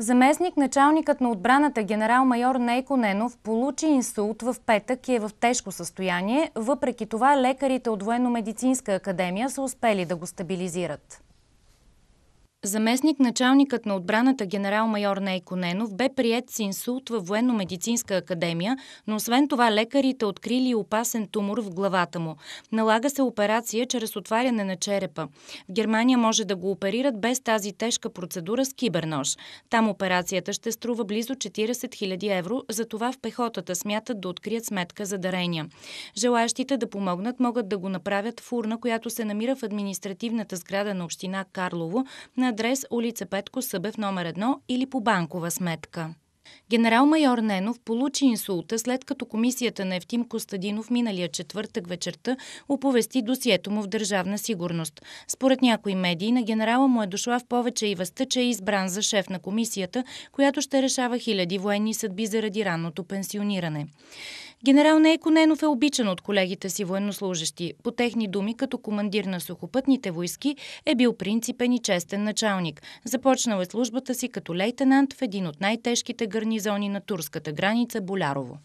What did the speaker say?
Заместник началникът на отбраната генерал-майор Нейко Ненов получи инсулт в петък и е в тежко състояние. Въпреки това лекарите от Военно-медицинска академия са успели да го стабилизират. Заместник началникът на отбраната генерал-майор Нейко Ненов бе прият с инсулт във военно-медицинска академия, но освен това лекарите открили опасен тумор в главата му. Налага се операция чрез отваряне на черепа. В Германия може да го оперират без тази тежка процедура с кибернож. Там операцията ще струва близо 40 000 евро, затова в пехотата смятат да открият сметка за дарения. Желаящите да помогнат могат да го направят в урна, която се намира в административната сграда на община Карлово на адрес улица Петко Събев номер 1 или по банкова сметка. Генерал-майор Ненов получи инсулта след като комисията на Евтим Костадинов миналия четвъртък вечерта оповести досието му в Държавна сигурност. Според някои медии на генерала му е дошла в повече и възта, че е избран за шеф на комисията, която ще решава хиляди военни съдби заради ранното пенсиониране. Генерал Нейко Ненов е обичан от колегите си военнослужащи. По техни думи, като командир на сухопътните войски, е бил принципен и честен началник. Започнал е службата си като лейтенант в един от най-тежките гарнизони на турската граница – Болярово.